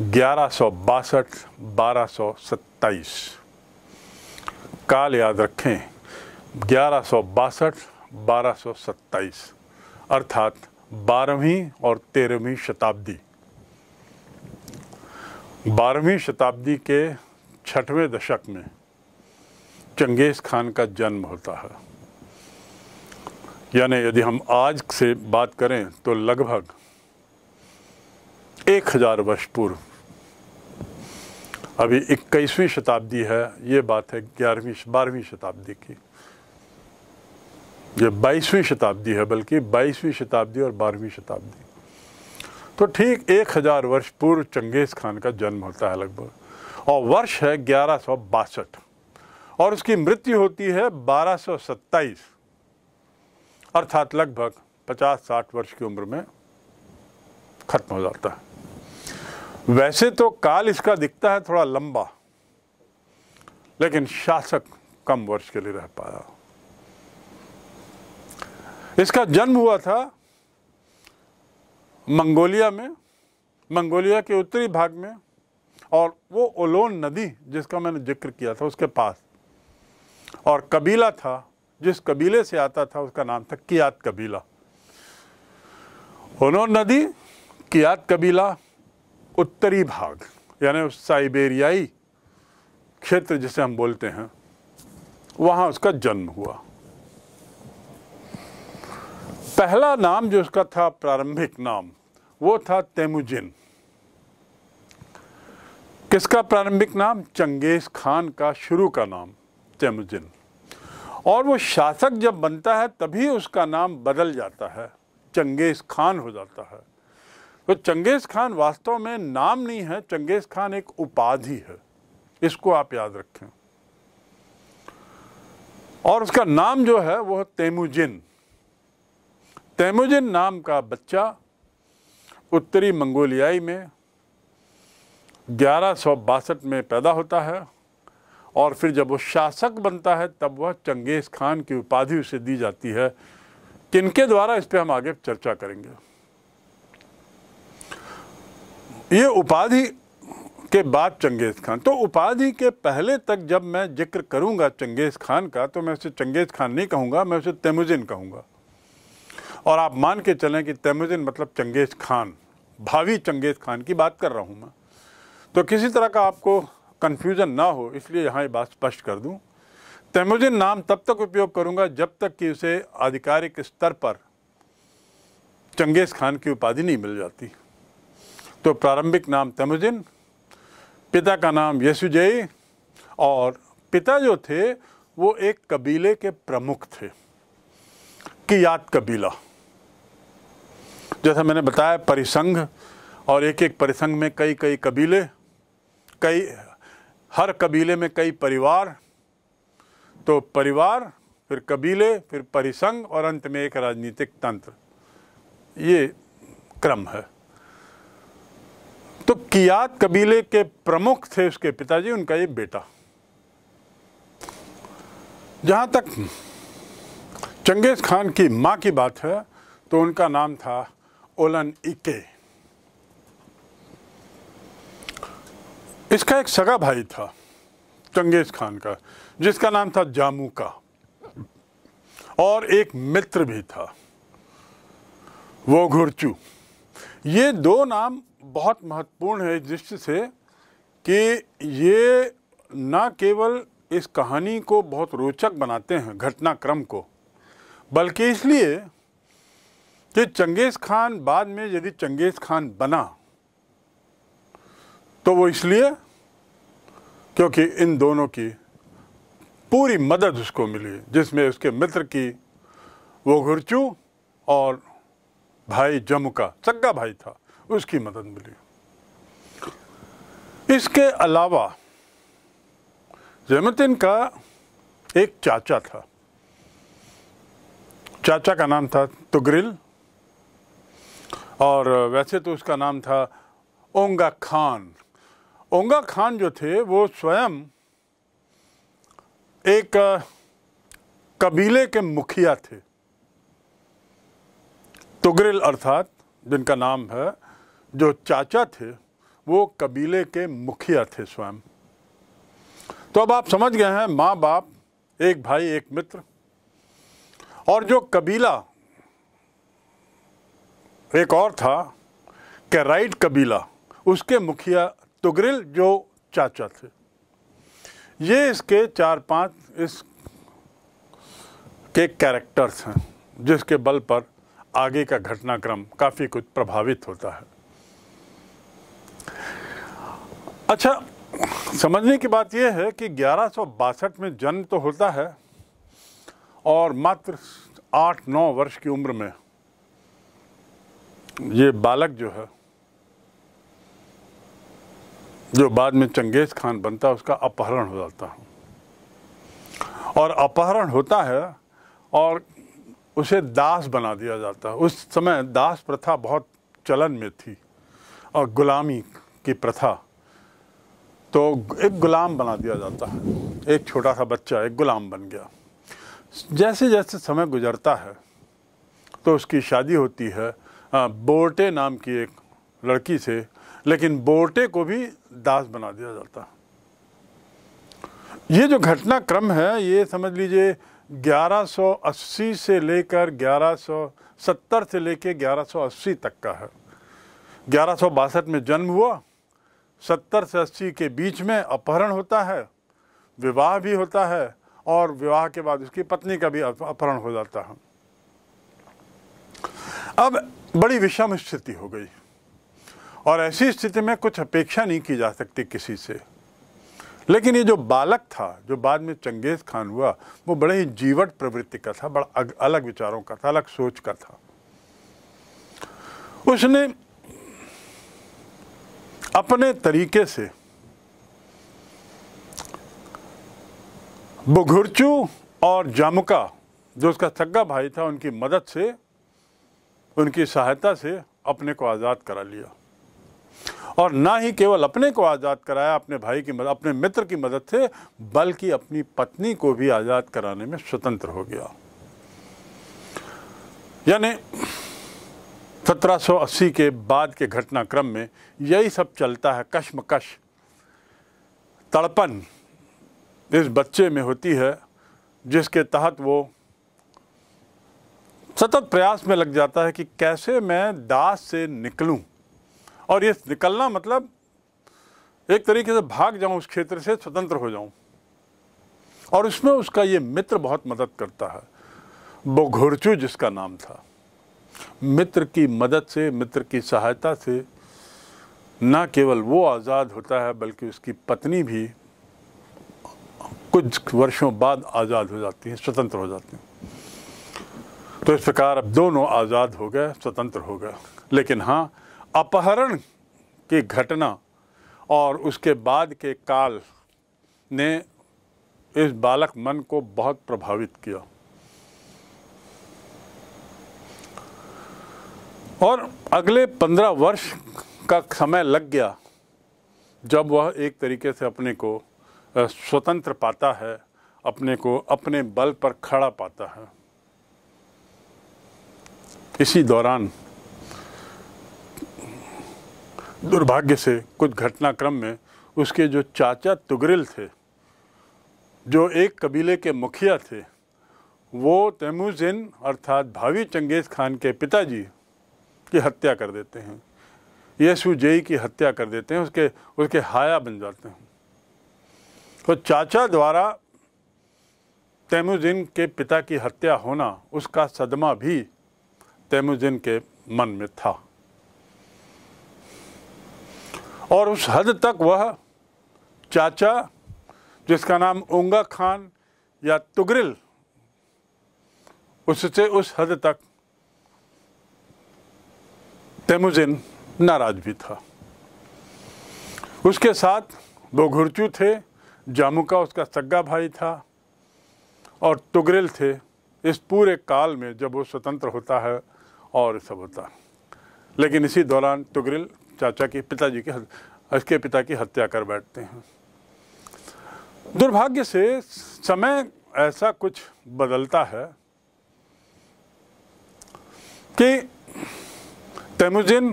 ग्यारह सौ बासठ बारह सौ सत्ताईस काल याद रखें ग्यारह सौ बासठ बारह सौ सत्ताईस अर्थात बारहवीं और तेरहवीं शताब्दी बारहवीं शताब्दी के छठवें दशक में चंगेज़ खान का जन्म होता है यानी यदि हम आज से बात करें तो लगभग एक हज़ार वर्ष पूर्व अभी इक्कीसवीं शताब्दी है ये बात है ग्यारहवीं बारहवीं शताब्दी की ये बाईसवीं शताब्दी है बल्कि बाईसवीं शताब्दी और बारहवीं शताब्दी तो ठीक एक हज़ार वर्ष पूर्व चंगेज़ खान का जन्म होता है लगभग और वर्ष है ग्यारह सौ बासठ और उसकी मृत्यु होती है बारह अर्थात लगभग पचास साठ वर्ष की उम्र में ख़त्म हो जाता है वैसे तो काल इसका दिखता है थोड़ा लंबा लेकिन शासक कम वर्ष के लिए रह पाया इसका जन्म हुआ था मंगोलिया में मंगोलिया के उत्तरी भाग में और वो ओलोन नदी जिसका मैंने जिक्र किया था उसके पास और कबीला था जिस कबीले से आता था उसका नाम था कियात कबीला ओलोन नदी कियात कबीला उत्तरी भाग यानी साइबेरियाई क्षेत्र जिसे हम बोलते हैं वहाँ उसका जन्म हुआ पहला नाम जो उसका था प्रारंभिक नाम वो था तेमुजिन किसका प्रारंभिक नाम चंगेज़ खान का शुरू का नाम तेमुजिन और वो शासक जब बनता है तभी उसका नाम बदल जाता है चंगेज़ खान हो जाता है तो चंगेज़ खान वास्तव में नाम नहीं है चंगेज़ खान एक उपाधि है इसको आप याद रखें और उसका नाम जो है वह तेमुजिन तेमुजिन नाम का बच्चा उत्तरी मंगोलियाई में ग्यारह में पैदा होता है और फिर जब वो शासक बनता है तब वह चंगेज़ खान की उपाधि उसे दी जाती है किनके द्वारा इस पर हम आगे चर्चा करेंगे ये उपाधि के बाद चंगेज़ खान तो उपाधि के पहले तक जब मैं जिक्र करूंगा चंगेज़ खान का तो मैं उसे चंगेज़ खान नहीं कहूंगा मैं उसे तेमुजिन कहूंगा और आप मान के चलें कि तेमुजिन मतलब चंगेज़ खान भावी चंगेज़ खान की बात कर रहा हूं मैं तो किसी तरह का आपको कन्फ्यूज़न ना हो इसलिए यहाँ ये बात स्पष्ट कर दूँ तेमुजिन नाम तब तक उपयोग करूँगा जब तक कि उसे आधिकारिक स्तर पर चंगेज़ खान की उपाधि नहीं मिल जाती तो प्रारंभिक नाम तमुजिन पिता का नाम यसुजई और पिता जो थे वो एक कबीले के प्रमुख थे कियात कबीला जैसा मैंने बताया परिसंघ और एक एक परिसंघ में कई कई कबीले कई हर कबीले में कई परिवार तो परिवार फिर कबीले फिर परिसंघ और अंत में एक राजनीतिक तंत्र ये क्रम है तो किया कबीले के प्रमुख थे उसके पिताजी उनका ये बेटा जहां तक चंगेज़ खान की मां की बात है तो उनका नाम था ओलन इके इसका एक सगा भाई था चंगेज़ खान का जिसका नाम था जामू का और एक मित्र भी था वो घुरचू ये दो नाम बहुत महत्वपूर्ण है इस दृष्टि से कि ये न केवल इस कहानी को बहुत रोचक बनाते हैं घटनाक्रम को बल्कि इसलिए कि चंगेज़ खान बाद में यदि चंगेज़ खान बना तो वो इसलिए क्योंकि इन दोनों की पूरी मदद उसको मिली जिसमें उसके मित्र की वो घुरचू और भाई जमू का सग्गा भाई था उसकी मदद मिली इसके अलावा जैमतिन का एक चाचा था चाचा का नाम था तुगरिल और वैसे तो उसका नाम था ओंगा खान ओंगा खान जो थे वो स्वयं एक कबीले के मुखिया थे तुगरिल अर्थात जिनका नाम है जो चाचा थे वो कबीले के मुखिया थे स्वयं तो अब आप समझ गए हैं माँ बाप एक भाई एक मित्र और जो कबीला एक और था कैराइट कबीला उसके मुखिया तुगरिल जो चाचा थे ये इसके चार पांच इस के कैरेक्टर्स हैं जिसके बल पर आगे का घटनाक्रम काफ़ी कुछ प्रभावित होता है अच्छा समझने की बात यह है कि ग्यारह में जन्म तो होता है और मात्र आठ नौ वर्ष की उम्र में ये बालक जो है जो बाद में चंगेज़ खान बनता है उसका अपहरण हो जाता है और अपहरण होता है और उसे दास बना दिया जाता है उस समय दास प्रथा बहुत चलन में थी और गुलामी की प्रथा तो एक ग़ुलाम बना दिया जाता है एक छोटा सा बच्चा एक ग़ुलाम बन गया जैसे जैसे समय गुजरता है तो उसकी शादी होती है बोटे नाम की एक लड़की से लेकिन बोटे को भी दास बना दिया जाता है ये जो घटनाक्रम है ये समझ लीजिए 1180 से लेकर 1170 से लेकर 1180 तक का है ग्यारह में जन्म हुआ सत्तर से अस्सी के बीच में अपहरण होता है विवाह भी होता है और विवाह के बाद उसकी पत्नी का भी अपहरण हो जाता है अब बड़ी विषम स्थिति हो गई और ऐसी स्थिति में कुछ अपेक्षा नहीं की जा सकती किसी से लेकिन ये जो बालक था जो बाद में चंगेज़ खान हुआ वो बड़े ही जीवट प्रवृत्ति का था बड़ा अलग विचारों का था अलग सोच का था उसने अपने तरीके से बुघुरचू और जामुका जो उसका सग्गा भाई था उनकी मदद से उनकी सहायता से अपने को आज़ाद करा लिया और ना ही केवल अपने को आज़ाद कराया अपने भाई की मदद अपने मित्र की मदद से बल्कि अपनी पत्नी को भी आज़ाद कराने में स्वतंत्र हो गया यानी 1780 के बाद के घटनाक्रम में यही सब चलता है कश्मकश तड़पन इस बच्चे में होती है जिसके तहत वो सतत प्रयास में लग जाता है कि कैसे मैं दास से निकलूं और ये निकलना मतलब एक तरीके से भाग जाऊं उस क्षेत्र से स्वतंत्र हो जाऊं और उसमें उसका ये मित्र बहुत मदद करता है बोघुरचू जिसका नाम था मित्र की मदद से मित्र की सहायता से न केवल वो आज़ाद होता है बल्कि उसकी पत्नी भी कुछ वर्षों बाद आज़ाद हो जाती है स्वतंत्र हो जाती है तो इस प्रकार अब दोनों आज़ाद हो गए स्वतंत्र हो गए लेकिन हाँ अपहरण की घटना और उसके बाद के काल ने इस बालक मन को बहुत प्रभावित किया और अगले पंद्रह वर्ष का समय लग गया जब वह एक तरीके से अपने को स्वतंत्र पाता है अपने को अपने बल पर खड़ा पाता है इसी दौरान दुर्भाग्य से कुछ घटनाक्रम में उसके जो चाचा तुगरिल थे जो एक कबीले के मुखिया थे वो तैमूजिन अर्थात भावी चंगेज़ खान के पिताजी की हत्या कर देते हैं यीशु जेई की हत्या कर देते हैं उसके उसके हाया बन जाते हैं तो चाचा द्वारा तैमुजिन के पिता की हत्या होना उसका सदमा भी तैमुजिन के मन में था और उस हद तक वह चाचा जिसका नाम उंगा खान या तुगरिल उससे उस हद तक तेमुजिन नाराज भी था उसके साथ वो घुरचू थे जामू का उसका सग्गा भाई था और तुगरिल थे इस पूरे काल में जब वो स्वतंत्र होता है और सब होता लेकिन इसी दौरान तुगरिल चाचा के पिताजी के इसके पिता की हत्या कर बैठते हैं दुर्भाग्य से समय ऐसा कुछ बदलता है कि तेमुजिन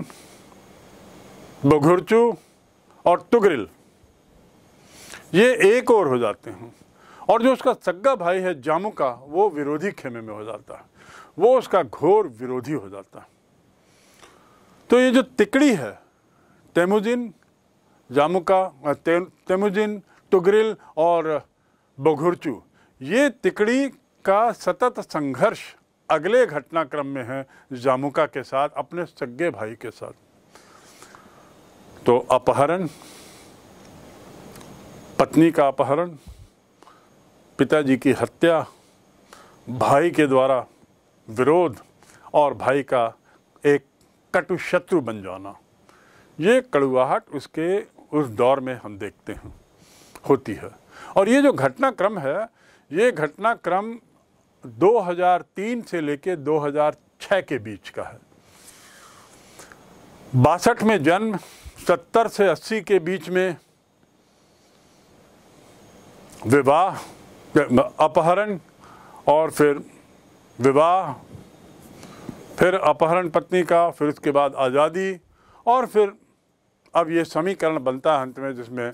बघुरचू और तुगरिल ये एक और हो जाते हैं और जो उसका सग्गा भाई है जामू का वो विरोधी खेमे में हो जाता है वो उसका घोर विरोधी हो जाता है तो ये जो तिकड़ी है तेमुजिन जामुका ते, तेमुजिन तुगरिल और बघुरचू ये तिकड़ी का सतत संघर्ष अगले घटनाक्रम में है जामुका के साथ अपने सगे भाई के साथ तो अपहरण पत्नी का अपहरण पिताजी की हत्या भाई के द्वारा विरोध और भाई का एक कटु शत्रु बन जाना ये कड़ुआहट उसके उस दौर में हम देखते हैं होती है और ये जो घटनाक्रम है ये घटनाक्रम 2003 से लेकर 2006 के बीच का है बासठ में जन्म 70 से 80 के बीच में विवाह अपहरण और फिर विवाह फिर अपहरण पत्नी का फिर उसके बाद आज़ादी और फिर अब ये समीकरण बनता है अंत में जिसमें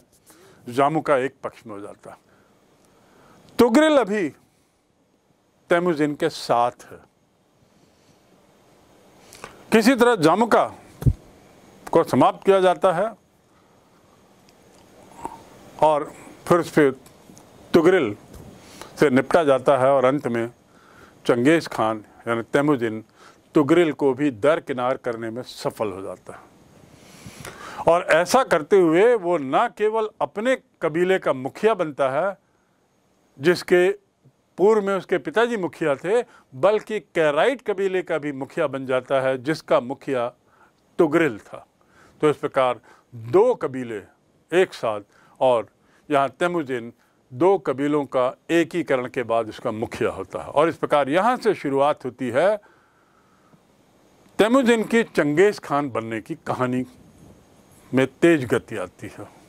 जामू का एक पक्ष में हो जाता है तुगरिल अभी तैमुजिन के साथ किसी तरह जामका को समाप्त किया जाता है और फिर उस पर तुगरिल से निपटा जाता है और अंत में चंगेज़ खान यानी तैमुद्दीन तुगरिल को भी दरकिनार करने में सफल हो जाता है और ऐसा करते हुए वो ना केवल अपने कबीले का मुखिया बनता है जिसके पूर्व में उसके पिताजी मुखिया थे बल्कि कैराइट कबीले का भी मुखिया बन जाता है जिसका मुखिया तुगरिल था तो इस प्रकार दो कबीले एक साथ और यहाँ तेमुजिन दो कबीलों का एकीकरण के बाद उसका मुखिया होता है और इस प्रकार यहाँ से शुरुआत होती है तेमुजिन की चंगेज़ खान बनने की कहानी में तेज गति आती है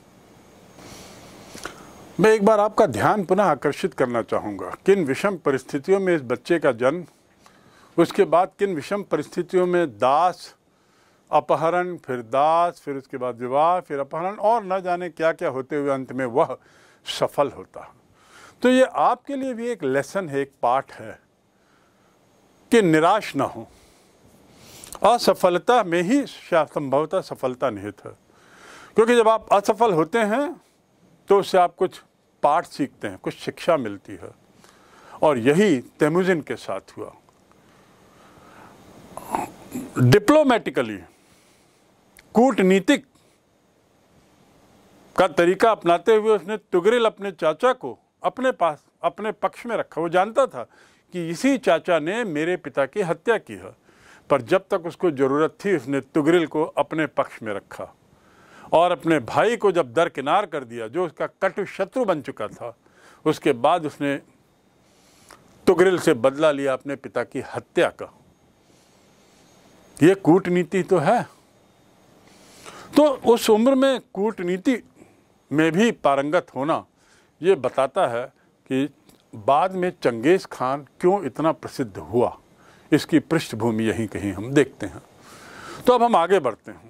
मैं एक बार आपका ध्यान पुनः आकर्षित करना चाहूँगा किन विषम परिस्थितियों में इस बच्चे का जन्म उसके बाद किन विषम परिस्थितियों में दास अपहरण फिर दास फिर उसके बाद विवाह फिर अपहरण और न जाने क्या क्या होते हुए अंत में वह सफल होता तो ये आपके लिए भी एक लेसन है एक पाठ है कि निराश ना हो असफलता में ही संभवतः सफलता निहित है क्योंकि जब आप असफल होते हैं तो उससे आप कुछ पाठ सीखते हैं कुछ शिक्षा मिलती है और यही तेमुजिन के साथ हुआ डिप्लोमेटिकली कूटनीतिक का तरीका अपनाते हुए उसने तुगरिल अपने चाचा को अपने पास अपने पक्ष में रखा वो जानता था कि इसी चाचा ने मेरे पिता की हत्या की है पर जब तक उसको ज़रूरत थी उसने तुगरिल को अपने पक्ष में रखा और अपने भाई को जब दरकिनार कर दिया जो उसका कटु शत्रु बन चुका था उसके बाद उसने तुगरिल से बदला लिया अपने पिता की हत्या का ये कूटनीति तो है तो उस उम्र में कूटनीति में भी पारंगत होना ये बताता है कि बाद में चंगेज़ खान क्यों इतना प्रसिद्ध हुआ इसकी पृष्ठभूमि यहीं कहीं हम देखते हैं तो अब हम आगे बढ़ते हैं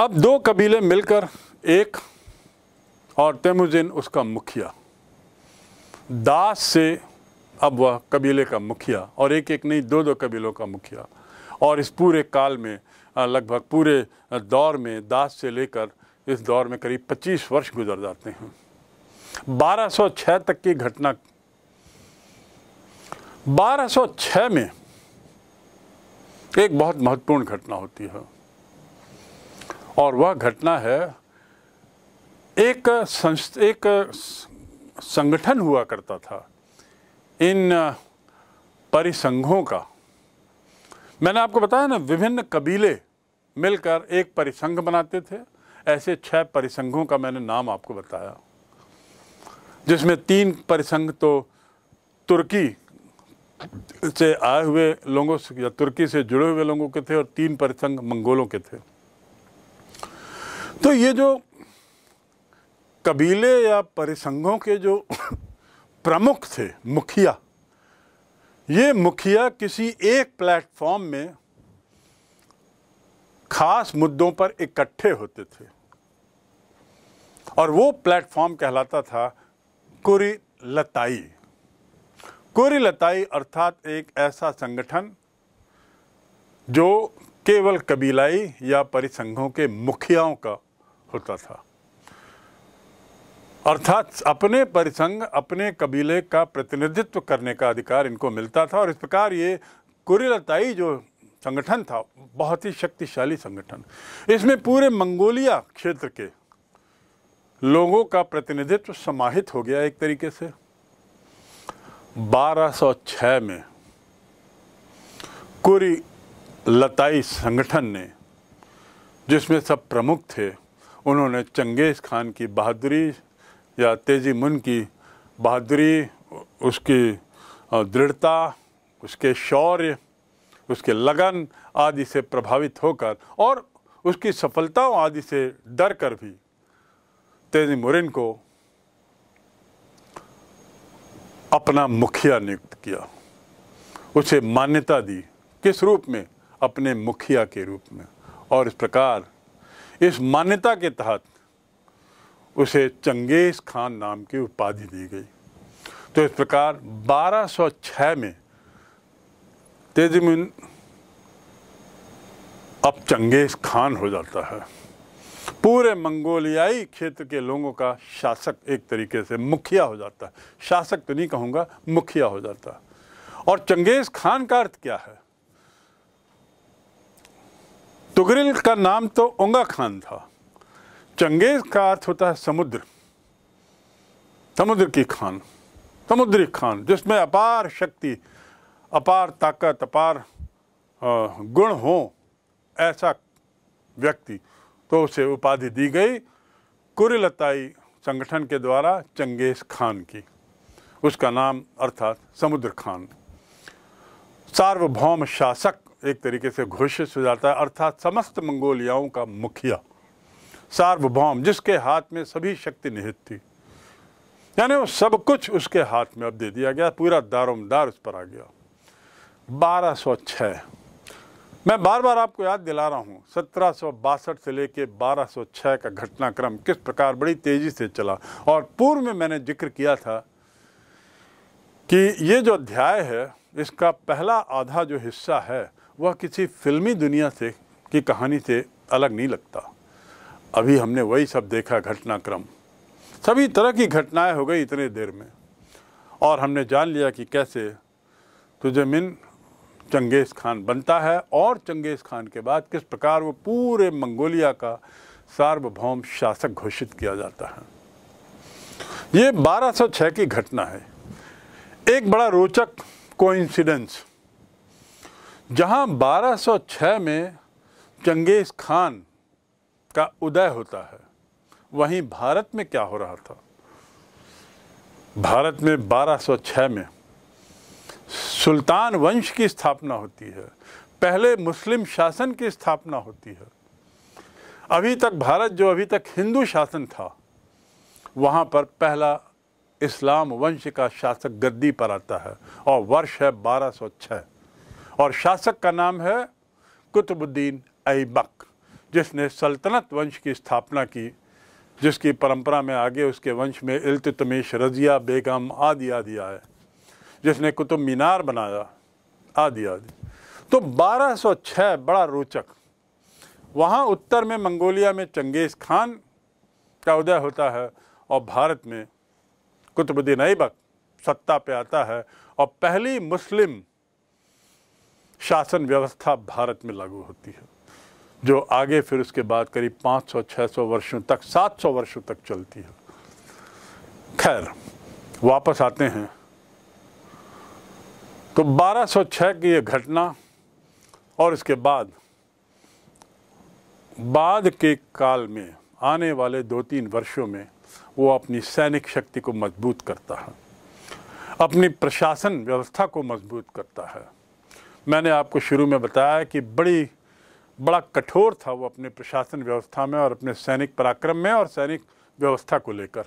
अब दो कबीले मिलकर एक और तेमुजिन उसका मुखिया दास से अब वह कबीले का मुखिया और एक एक नहीं दो दो कबीलों का मुखिया और इस पूरे काल में लगभग पूरे दौर में दास से लेकर इस दौर में करीब 25 वर्ष गुजर जाते हैं 1206 तक की घटना 1206 में एक बहुत महत्वपूर्ण घटना होती है और वह घटना है एक संस्थ एक संगठन हुआ करता था इन परिसंघों का मैंने आपको बताया ना विभिन्न कबीले मिलकर एक परिसंघ बनाते थे ऐसे छह परिसंघों का मैंने नाम आपको बताया जिसमें तीन परिसंघ तो तुर्की से आए हुए लोगों से या तुर्की से जुड़े हुए लोगों के थे और तीन परिसंघ मंगोलों के थे तो ये जो कबीले या परिसंघों के जो प्रमुख थे मुखिया ये मुखिया किसी एक प्लेटफॉर्म में खास मुद्दों पर इकट्ठे होते थे और वो प्लेटफॉर्म कहलाता था कुरी लताई कुरी लताई अर्थात एक ऐसा संगठन जो केवल कबीलाई या परिसंघों के मुखियाओं का होता था अर्थात अपने परिसंग अपने कबीले का प्रतिनिधित्व करने का अधिकार इनको मिलता था और इस प्रकार ये कुरिलताई जो संगठन था बहुत ही शक्तिशाली संगठन इसमें पूरे मंगोलिया क्षेत्र के लोगों का प्रतिनिधित्व समाहित हो गया एक तरीके से 1206 में कुरी लताई संगठन ने जिसमें सब प्रमुख थे उन्होंने चंगेज़ खान की बहादुरी या तेजी मुन की बहादुरी उसकी दृढ़ता उसके शौर्य उसके लगन आदि से प्रभावित होकर और उसकी सफलताओं आदि से डर कर भी तेजी मुरिन को अपना मुखिया नियुक्त किया उसे मान्यता दी किस रूप में अपने मुखिया के रूप में और इस प्रकार इस मान्यता के तहत उसे चंगेज़ खान नाम की उपाधि दी गई तो इस प्रकार 1206 में तेजमिन अब चंगेज़ खान हो जाता है पूरे मंगोलियाई क्षेत्र के लोगों का शासक एक तरीके से मुखिया हो जाता है शासक तो नहीं कहूँगा मुखिया हो जाता और चंगेज़ खान का अर्थ क्या है तुगरिल तो का नाम तो उंगा खान था चंगेज का अर्थ होता है समुद्र समुद्र की खान समुद्री खान जिसमें अपार शक्ति अपार ताकत अपार गुण हो ऐसा व्यक्ति तो उसे उपाधि दी गई कुरिलताई संगठन के द्वारा चंगेज खान की उसका नाम अर्थात समुद्र खान सार्वभौम शासक एक तरीके से घोषित हो जाता है अर्थात समस्त मंगोलियाओं का मुखिया सार्वभौम जिसके हाथ में सभी शक्ति निहित थी यानी वो सब कुछ उसके हाथ में अब दे दिया गया पूरा दारोमदार उस पर आ गया 1206 मैं बार बार आपको याद दिला रहा हूँ सत्रह से लेके 1206 का घटनाक्रम किस प्रकार बड़ी तेज़ी से चला और पूर्व में मैंने जिक्र किया था कि ये जो अध्याय है इसका पहला आधा जो हिस्सा है वह किसी फिल्मी दुनिया से की कहानी से अलग नहीं लगता अभी हमने वही सब देखा घटनाक्रम सभी तरह की घटनाएं हो गई इतने देर में और हमने जान लिया कि कैसे तुजमिन चंगेज़ खान बनता है और चंगेज़ खान के बाद किस प्रकार वो पूरे मंगोलिया का सार्वभौम शासक घोषित किया जाता है ये 1206 की घटना है एक बड़ा रोचक कोइंसिडेंस जहां 1206 में चंगेज़ खान का उदय होता है वहीं भारत में क्या हो रहा था भारत में 1206 में सुल्तान वंश की स्थापना होती है पहले मुस्लिम शासन की स्थापना होती है अभी तक भारत जो अभी तक हिंदू शासन था वहाँ पर पहला इस्लाम वंश का शासक गद्दी पर आता है और वर्ष है 1206 और शासक का नाम है कुतुबुद्दीन ऐबक जिसने सल्तनत वंश की स्थापना की जिसकी परंपरा में आगे उसके वंश में इल्ततमेश रजिया बेगम आदि आदि आए जिसने कुतुब मीनार बनाया आदि आदि तो 1206 बड़ा रोचक वहाँ उत्तर में मंगोलिया में चंगेज़ खान का उदय होता है और भारत में कुतुबुद्दीन ऐबक सत्ता पे आता है और पहली मुस्लिम शासन व्यवस्था भारत में लागू होती है जो आगे फिर उसके बाद करीब 500-600 वर्षों तक 700 वर्षों तक चलती है खैर वापस आते हैं तो 1206 की यह घटना और इसके बाद बाद के काल में आने वाले दो तीन वर्षों में वो अपनी सैनिक शक्ति को मजबूत करता है अपनी प्रशासन व्यवस्था को मजबूत करता है मैंने आपको शुरू में बताया कि बड़ी बड़ा कठोर था वो अपने प्रशासन व्यवस्था में और अपने सैनिक पराक्रम में और सैनिक व्यवस्था को लेकर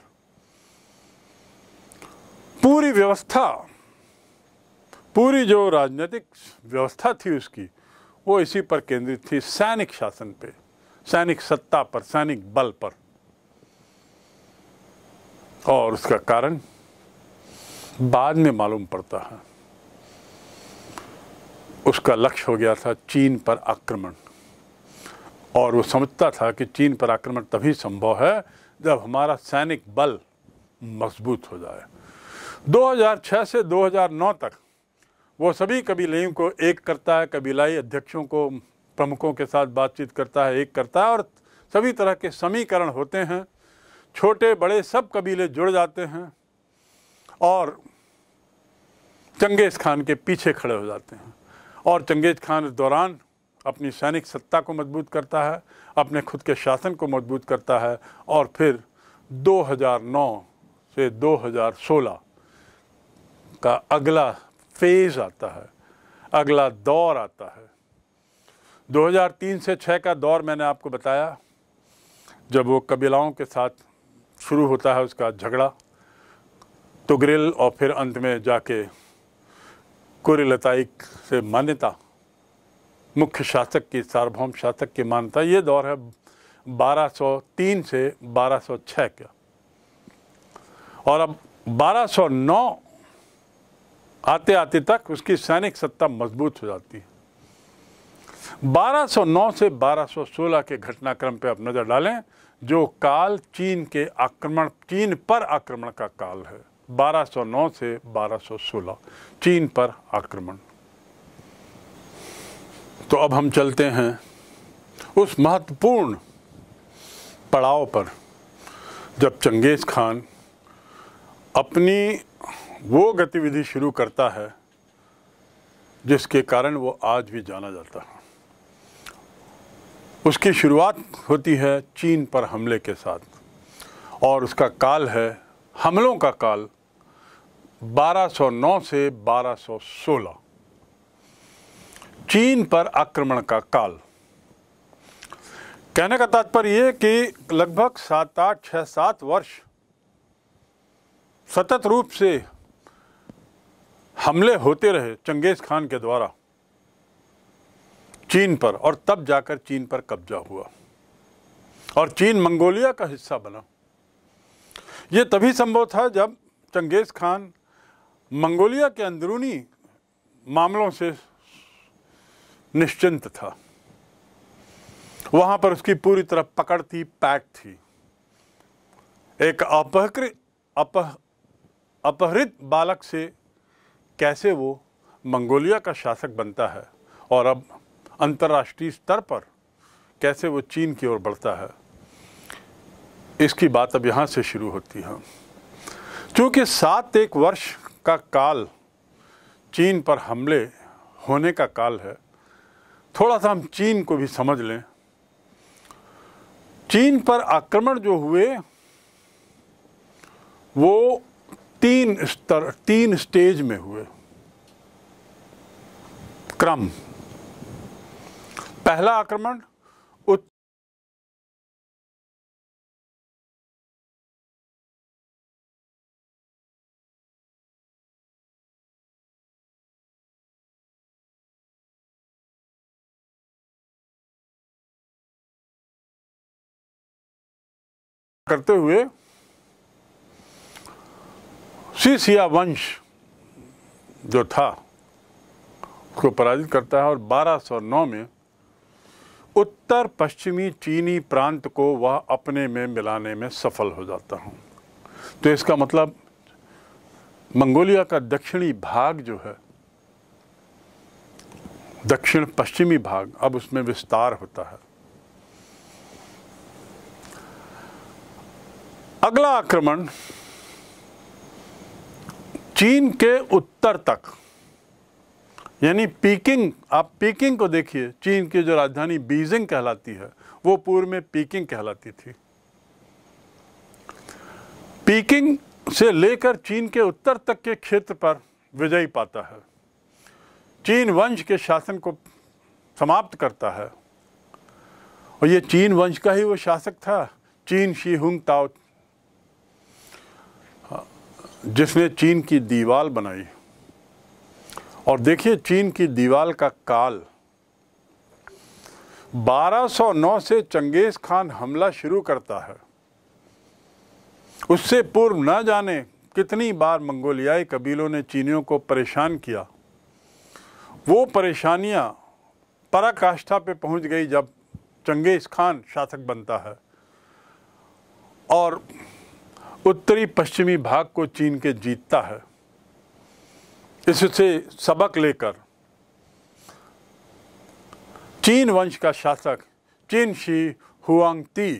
पूरी व्यवस्था पूरी जो राजनीतिक व्यवस्था थी उसकी वो इसी पर केंद्रित थी सैनिक शासन पे सैनिक सत्ता पर सैनिक बल पर और उसका कारण बाद में मालूम पड़ता है उसका लक्ष्य हो गया था चीन पर आक्रमण और वो समझता था कि चीन पर आक्रमण तभी संभव है जब हमारा सैनिक बल मजबूत हो जाए 2006 से 2009 तक वो सभी कबीले को एक करता है कबीलाई अध्यक्षों को प्रमुखों के साथ बातचीत करता है एक करता है और सभी तरह के समीकरण होते हैं छोटे बड़े सब कबीले जुड़ जाते हैं और चंगेज़ खान के पीछे खड़े हो जाते हैं और चंगेज खान इस दौरान अपनी सैनिक सत्ता को मजबूत करता है अपने खुद के शासन को मजबूत करता है और फिर 2009 से 2016 का अगला फेज़ आता है अगला दौर आता है 2003 से 6 का दौर मैंने आपको बताया जब वो कबीलाओं के साथ शुरू होता है उसका झगड़ा तुगरिल तो और फिर अंत में जाके कुरलताइक से मान्यता मुख्य शासक की सार्वभौम शासक की मान्यता ये दौर है 1203 से 1206 का और अब 1209 आते आते तक उसकी सैनिक सत्ता मजबूत हो जाती है 1209 से 1216 के घटनाक्रम पे आप नज़र डालें जो काल चीन के आक्रमण चीन पर आक्रमण का काल है 1209 से 1216 चीन पर आक्रमण तो अब हम चलते हैं उस महत्वपूर्ण पड़ाव पर जब चंगेज़ खान अपनी वो गतिविधि शुरू करता है जिसके कारण वो आज भी जाना जाता है उसकी शुरुआत होती है चीन पर हमले के साथ और उसका काल है हमलों का काल 1209 से 1216 चीन पर आक्रमण का काल कहने का तात्पर्य यह कि लगभग सात आठ छह सात वर्ष सतत रूप से हमले होते रहे चंगेज़ खान के द्वारा चीन पर और तब जाकर चीन पर कब्जा हुआ और चीन मंगोलिया का हिस्सा बना यह तभी संभव था जब चंगेज़ खान मंगोलिया के अंदरूनी मामलों से निश्चिंत था वहां पर उसकी पूरी तरह पकड़ थी पैक थी एक अपहकृत अपह अपहृत बालक से कैसे वो मंगोलिया का शासक बनता है और अब अंतर्राष्ट्रीय स्तर पर कैसे वो चीन की ओर बढ़ता है इसकी बात अब यहाँ से शुरू होती है क्योंकि सात एक वर्ष का काल चीन पर हमले होने का काल है थोड़ा सा हम चीन को भी समझ लें चीन पर आक्रमण जो हुए वो तीन स्तर तीन स्टेज में हुए क्रम पहला आक्रमण करते हुए सीसिया वंश जो था उसको पराजित करता है और 1209 में उत्तर पश्चिमी चीनी प्रांत को वह अपने में मिलाने में सफल हो जाता हूँ तो इसका मतलब मंगोलिया का दक्षिणी भाग जो है दक्षिण पश्चिमी भाग अब उसमें विस्तार होता है अगला आक्रमण चीन के उत्तर तक यानी पीकिंग आप पीकिंग को देखिए चीन की जो राजधानी बीजिंग कहलाती है वो पूर्व में पीकिंग कहलाती थी पीकिंग से लेकर चीन के उत्तर तक के क्षेत्र पर विजय पाता है चीन वंश के शासन को समाप्त करता है और ये चीन वंश का ही वो शासक था चीन शी हुंग ताओ जिसने चीन की दीवाल बनाई और देखिए चीन की दीवाल का काल 1209 से चंगेज़ खान हमला शुरू करता है उससे पूर्व न जाने कितनी बार मंगोलियाई कबीलों ने चीनियों को परेशान किया वो परेशानियां पराकाष्ठा पे पहुंच गई जब चंगेज़ खान शासक बनता है और उत्तरी पश्चिमी भाग को चीन के जीतता है इससे सबक लेकर चीन वंश का शासक चीन शी ती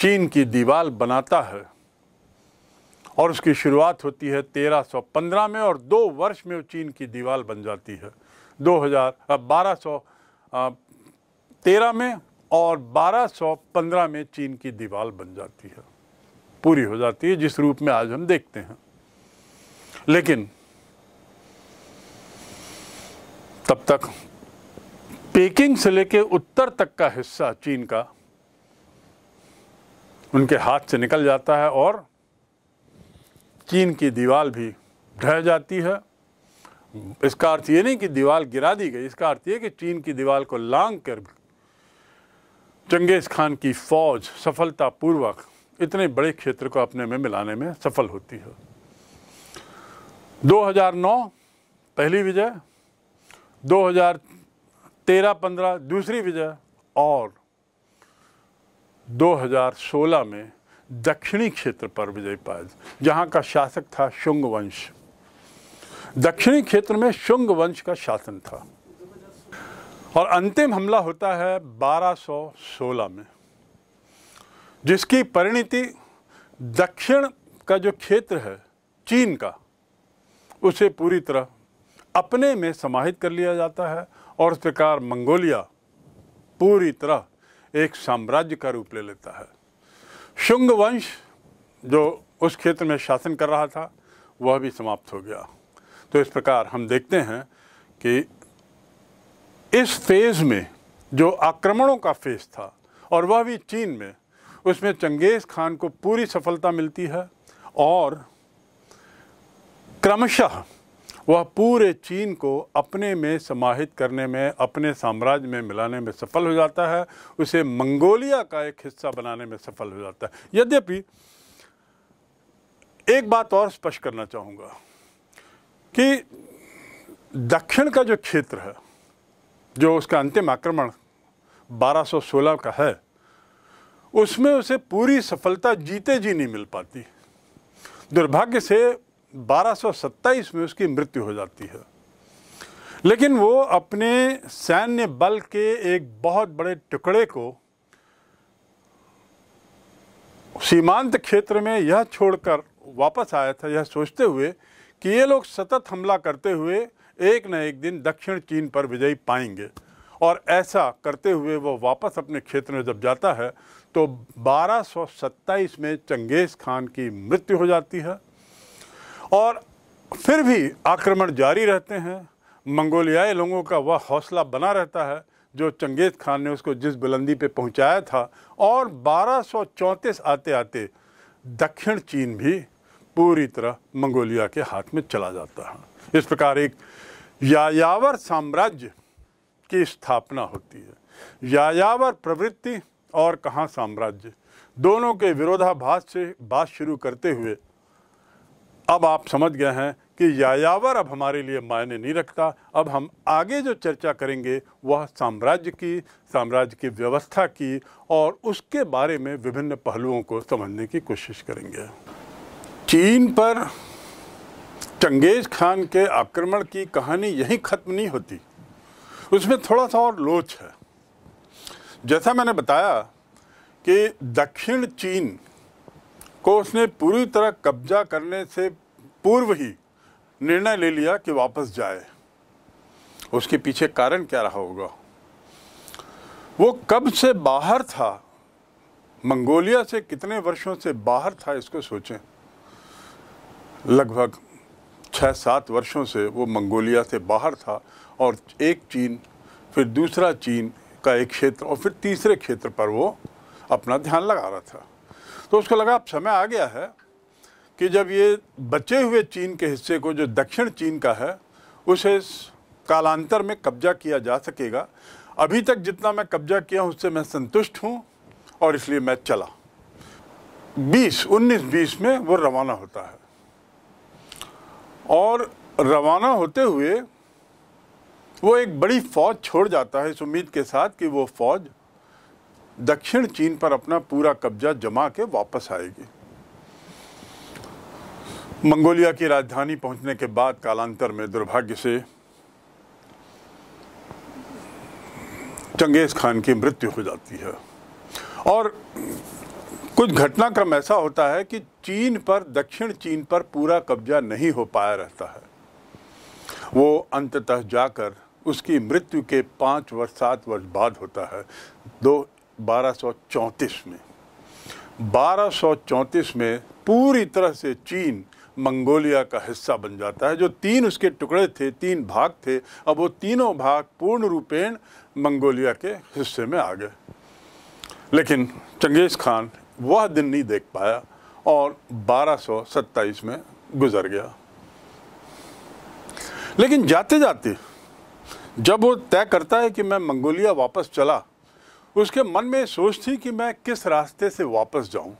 चीन की दीवार बनाता है और उसकी शुरुआत होती है 1315 में और दो वर्ष में चीन की दीवार बन जाती है 2000 बारह सौ तेरह में और 1215 में चीन की दीवार बन जाती है पूरी हो जाती है जिस रूप में आज हम देखते हैं लेकिन तब तक पेकिंग से लेकर उत्तर तक का हिस्सा चीन का उनके हाथ से निकल जाता है और चीन की दीवार भी ढह जाती है इसका अर्थ ये नहीं कि दीवार गिरा दी गई इसका अर्थ ये कि चीन की दीवार को लांग कर चंगेज़ खान की फ़ौज सफलतापूर्वक इतने बड़े क्षेत्र को अपने में मिलाने में सफल होती है 2009 पहली विजय 2013-15 दूसरी विजय और 2016 में दक्षिणी क्षेत्र पर विजय पाए जहाँ का शासक था शुंग वंश दक्षिणी क्षेत्र में शुंग वंश का शासन था और अंतिम हमला होता है 1216 में जिसकी परिणति दक्षिण का जो क्षेत्र है चीन का उसे पूरी तरह अपने में समाहित कर लिया जाता है और उस प्रकार मंगोलिया पूरी तरह एक साम्राज्य का रूप ले लेता है शुंग वंश जो उस क्षेत्र में शासन कर रहा था वह भी समाप्त हो गया तो इस प्रकार हम देखते हैं कि इस फेज़ में जो आक्रमणों का फेज़ था और वह भी चीन में उसमें चंगेज़ खान को पूरी सफलता मिलती है और क्रमशः वह पूरे चीन को अपने में समाहित करने में अपने साम्राज्य में मिलाने में सफल हो जाता है उसे मंगोलिया का एक हिस्सा बनाने में सफल हो जाता है यद्यपि एक बात और स्पष्ट करना चाहूँगा कि दक्षिण का जो क्षेत्र है जो उसका अंतिम आक्रमण 1216 का है उसमें उसे पूरी सफलता जीते जी नहीं मिल पाती दुर्भाग्य से 1227 में उसकी मृत्यु हो जाती है लेकिन वो अपने सैन्य बल के एक बहुत बड़े टुकड़े को सीमांत क्षेत्र में यह छोड़कर वापस आया था यह सोचते हुए कि ये लोग सतत हमला करते हुए एक न एक दिन दक्षिण चीन पर विजय पाएंगे और ऐसा करते हुए वो वापस अपने क्षेत्र में जब जाता है तो बारह में चंगेज़ खान की मृत्यु हो जाती है और फिर भी आक्रमण जारी रहते हैं मंगोलियाई लोगों का वह हौसला बना रहता है जो चंगेज़ खान ने उसको जिस बुलंदी पे पहुंचाया था और बारह आते आते दक्षिण चीन भी पूरी तरह मंगोलिया के हाथ में चला जाता है इस प्रकार एक यायावर साम्राज्य की स्थापना होती है यायावर प्रवृत्ति और कहाँ साम्राज्य दोनों के विरोधाभास से बात शुरू करते हुए अब आप समझ गए हैं कि यायावर अब हमारे लिए मायने नहीं रखता अब हम आगे जो चर्चा करेंगे वह साम्राज्य की साम्राज्य की व्यवस्था की और उसके बारे में विभिन्न पहलुओं को समझने की कोशिश करेंगे चीन पर चंगेज खान के आक्रमण की कहानी यही ख़त्म नहीं होती उसमें थोड़ा सा और लोच है जैसा मैंने बताया कि दक्षिण चीन को उसने पूरी तरह कब्जा करने से पूर्व ही निर्णय ले लिया कि वापस जाए उसके पीछे कारण क्या रहा होगा वो कब से बाहर था मंगोलिया से कितने वर्षों से बाहर था इसको सोचें लगभग छः सात वर्षों से वो मंगोलिया से बाहर था और एक चीन फिर दूसरा चीन का एक क्षेत्र और फिर तीसरे क्षेत्र पर वो अपना ध्यान लगा रहा था तो उसको लगा अब समय आ गया है कि जब ये बचे हुए चीन के हिस्से को जो दक्षिण चीन का है उसे कालांतर में कब्जा किया जा सकेगा अभी तक जितना मैं कब्जा किया हूँ उससे मैं संतुष्ट हूँ और इसलिए मैं चला 20 19 20 में वो रवाना होता है और रवाना होते हुए वो एक बड़ी फ़ौज छोड़ जाता है इस उम्मीद के साथ कि वो फ़ौज दक्षिण चीन पर अपना पूरा कब्जा जमा के वापस आएगी मंगोलिया की राजधानी पहुंचने के बाद कालांतर में दुर्भाग्य से चंगेज़ खान की मृत्यु हो जाती है और कुछ घटनाक्रम ऐसा होता है कि चीन पर दक्षिण चीन पर पूरा कब्जा नहीं हो पाया रहता है वो अंततः जाकर उसकी मृत्यु के पाँच वर्ष सात वर्ष बाद होता है दो बारह में बारह में पूरी तरह से चीन मंगोलिया का हिस्सा बन जाता है जो तीन उसके टुकड़े थे तीन भाग थे अब वो तीनों भाग पूर्ण रूपेण मंगोलिया के हिस्से में आ गए लेकिन चंगेज़ खान वह दिन नहीं देख पाया और 1227 में गुजर गया लेकिन जाते जाते जब वो तय करता है कि मैं मंगोलिया वापस चला उसके मन में सोच थी कि मैं किस रास्ते से वापस जाऊं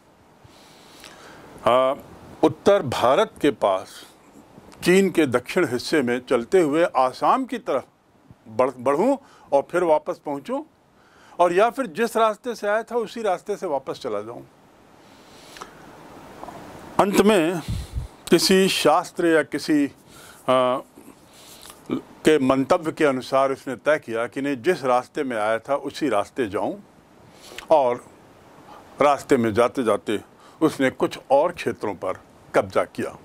उत्तर भारत के पास चीन के दक्षिण हिस्से में चलते हुए आसाम की तरफ बढ़ बढ़ूँ और फिर वापस पहुँचूँ और या फिर जिस रास्ते से आया था उसी रास्ते से वापस चला जाऊं अंत में किसी शास्त्र या किसी आ, के मंतव्य के अनुसार उसने तय किया कि नहीं जिस रास्ते में आया था उसी रास्ते जाऊं और रास्ते में जाते जाते उसने कुछ और क्षेत्रों पर कब्जा किया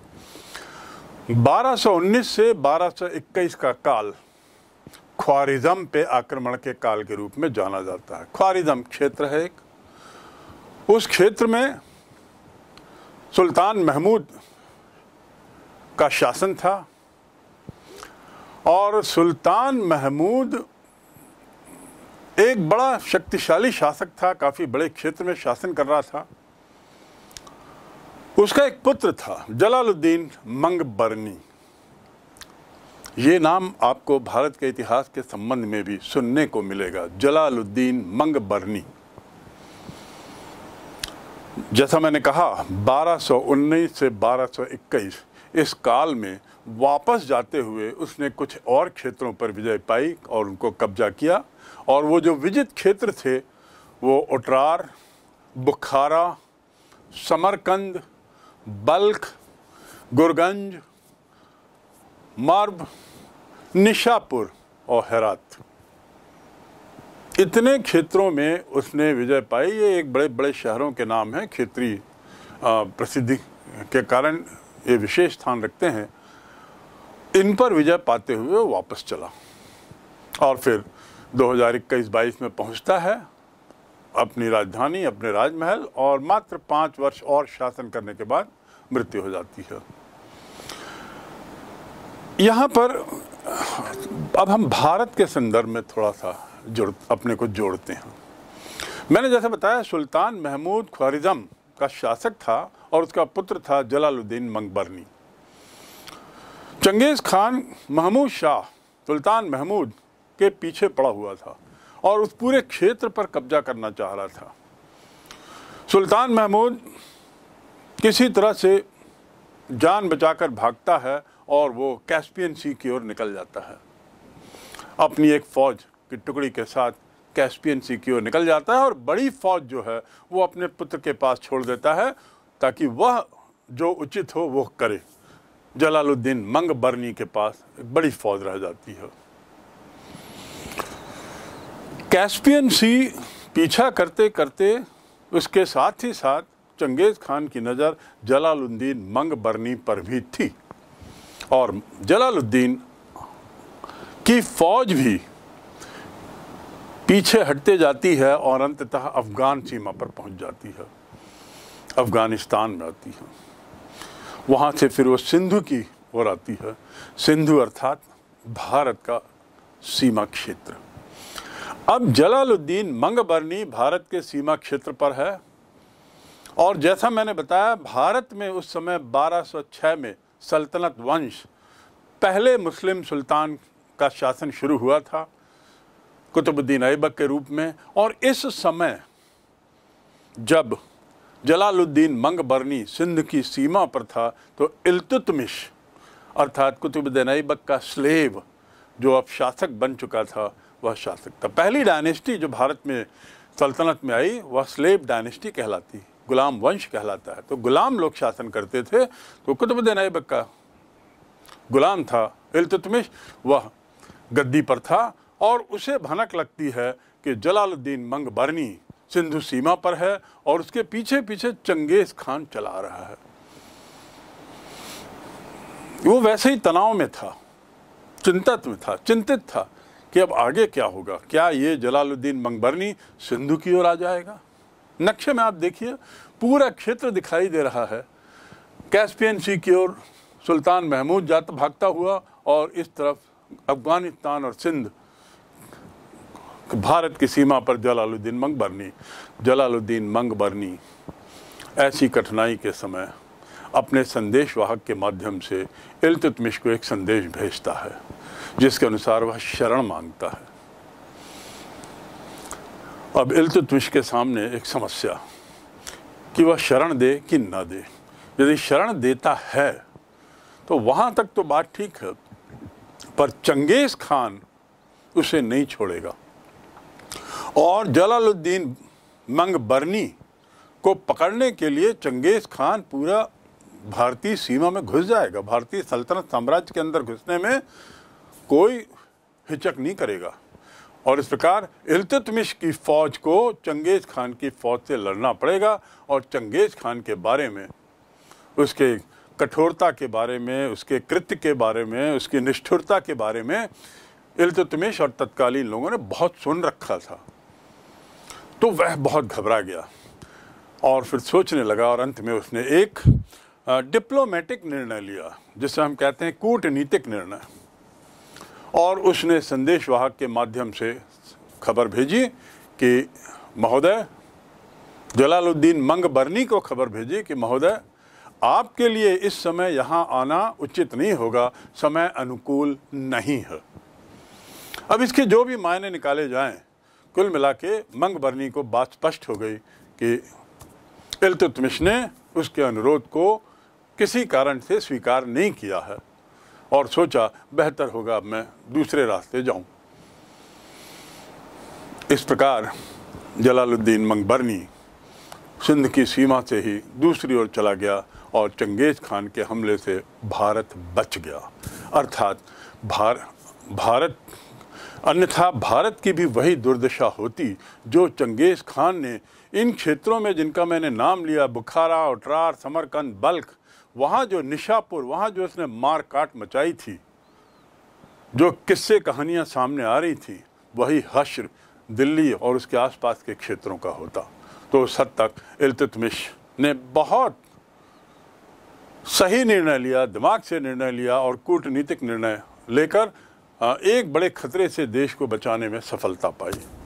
1219 से 1221 का काल ख्वारिज़म पे आक्रमण के काल के रूप में जाना जाता है ख्वारिज़म क्षेत्र है एक उस क्षेत्र में सुल्तान महमूद का शासन था और सुल्तान महमूद एक बड़ा शक्तिशाली शासक था काफ़ी बड़े क्षेत्र में शासन कर रहा था उसका एक पुत्र था जलालुद्दीन मंगबरनी ये नाम आपको भारत के इतिहास के संबंध में भी सुनने को मिलेगा जलालुद्दीन मंग बर्नी जैसा मैंने कहा 1219 से 1221 इस काल में वापस जाते हुए उसने कुछ और क्षेत्रों पर विजय पाई और उनको कब्जा किया और वो जो विजित क्षेत्र थे वो उटरार बुखारा समरकंद बल्ख गुरगंज मार्ब निशापुर और हेरात इतने क्षेत्रों में उसने विजय पाई ये एक बड़े बड़े शहरों के नाम हैं क्षेत्रीय प्रसिद्धि के कारण ये विशेष स्थान रखते हैं इन पर विजय पाते हुए वापस चला और फिर दो हजार इक्कीस बाईस में पहुंचता है अपनी राजधानी अपने राजमहल और मात्र पांच वर्ष और शासन करने के बाद मृत्यु हो जाती है यहाँ पर अब हम भारत के संदर्भ में थोड़ा सा जुड़ अपने को जोड़ते हैं मैंने जैसे बताया सुल्तान महमूद ख्वारिजम का शासक था और उसका पुत्र था जलालुद्दीन मंगबरनी चंगेज़ खान महमूद शाह सुल्तान महमूद के पीछे पड़ा हुआ था और उस पूरे क्षेत्र पर कब्जा करना चाह रहा था सुल्तान महमूद किसी तरह से जान बचाकर भागता है और वो कैस्पियन सी की ओर निकल जाता है अपनी एक फ़ौज की टुकड़ी के साथ कैस्पियन सी की ओर निकल जाता है और बड़ी फ़ौज जो है वो अपने पुत्र के पास छोड़ देता है ताकि वह जो उचित हो वह करे जलालुद्दीन मंग बर्नी के पास एक बड़ी फ़ौज रह जाती है कैस्पियन सी पीछा करते करते उसके साथ ही साथ चंगेज़ खान की नज़र जलालुद्दीन मंग बर्नी पर भी थी और जलालुद्दीन की फौज भी पीछे हटते जाती है और अंततः अफगान सीमा पर पहुंच जाती है अफगानिस्तान में आती है वहाँ से फिर वो सिंधु की ओर आती है सिंधु अर्थात भारत का सीमा क्षेत्र अब जलालुद्दीन मंगबरनी भारत के सीमा क्षेत्र पर है और जैसा मैंने बताया भारत में उस समय 1206 में सल्तनत वंश पहले मुस्लिम सुल्तान का शासन शुरू हुआ था कुतुबुद्दीन ऐबक के रूप में और इस समय जब जलालुद्दीन मंगबरनी सिंध की सीमा पर था तो इल्तुतमिश अर्थात कुतुबुद्दीन ऐबक का स्लेव जो अब शासक बन चुका था वह शासक था पहली डायनेस्टी जो भारत में सल्तनत में आई वह स्लेव डायनेस्टी कहलाती है गुलाम वंश कहलाता है तो गुलाम लोग शासन करते थे तो कुतुबुद्दीन ऐबक का गुलाम था इल्तुतमिश वह गद्दी पर था और उसे भनक लगती है कि जलालुद्दीन मंगबरनी सिंधु सीमा पर है और उसके पीछे पीछे चंगेज खान चला रहा है वो वैसे ही तनाव में था चिंतित में था चिंतित था कि अब आगे क्या होगा क्या ये जलालुद्दीन मंगबरनी सिंधु की ओर आ जाएगा नक्शे में आप देखिए पूरा क्षेत्र दिखाई दे रहा है कैस्पियन सी की ओर सुल्तान महमूद जाता भागता हुआ और इस तरफ अफगानिस्तान और सिंध भारत की सीमा पर जलालुद्दीन मंगबरनी जलालुद्दीन मंगबरनी ऐसी कठिनाई के समय अपने संदेश वाहक के माध्यम से इल्तुतमिश को एक संदेश भेजता है जिसके अनुसार वह शरण मांगता है अब इल्तुतमिश के सामने एक समस्या कि वह शरण दे कि ना दे यदि शरण देता है तो वहाँ तक तो बात ठीक है पर चंगेज़ खान उसे नहीं छोड़ेगा और जलालुद्दीन मंग बर्नी को पकड़ने के लिए चंगेज़ खान पूरा भारतीय सीमा में घुस जाएगा भारतीय सल्तनत साम्राज्य के अंदर घुसने में कोई हिचक नहीं करेगा और इस प्रकार इल्तुतमिश की फ़ौज को चंगेज़ खान की फ़ौज से लड़ना पड़ेगा और चंगेज़ खान के बारे में उसके कठोरता के बारे में उसके कृत्य के बारे में उसकी निष्ठुरता के बारे में इल्तुतमिश और तत्कालीन लोगों ने बहुत सुन रखा था तो वह बहुत घबरा गया और फिर सोचने लगा और अंत में उसने एक डिप्लोमेटिक निर्णय लिया जिसे हम कहते हैं कूटनीतिक निर्णय और उसने संदेशवाहक के माध्यम से खबर भेजी कि महोदय जलालुद्दीन मंग बर्नी को खबर भेजी कि महोदय आपके लिए इस समय यहाँ आना उचित नहीं होगा समय अनुकूल नहीं है अब इसके जो भी मायने निकाले जाएं कुल मिला के मंग बर्नी को बात स्पष्ट हो गई कि इलतुतमिश ने उसके अनुरोध को किसी कारण से स्वीकार नहीं किया है और सोचा बेहतर होगा मैं दूसरे रास्ते जाऊं इस प्रकार जलालुद्दीन मंगबरनी सिंध की सीमा से ही दूसरी ओर चला गया और चंगेज़ खान के हमले से भारत बच गया अर्थात भार भारत अन्यथा भारत की भी वही दुर्दशा होती जो चंगेज़ खान ने इन क्षेत्रों में जिनका मैंने नाम लिया बुखारा उटरार समरकंद बल्ख वहाँ जो निशापुर वहाँ जो इसने मार काट मचाई थी जो किस्से कहानियाँ सामने आ रही थी वही हश्र दिल्ली और उसके आसपास के क्षेत्रों का होता तो उस हद तक इल्तमिश ने बहुत सही निर्णय लिया दिमाग से निर्णय लिया और कूटनीतिक निर्णय लेकर एक बड़े खतरे से देश को बचाने में सफलता पाई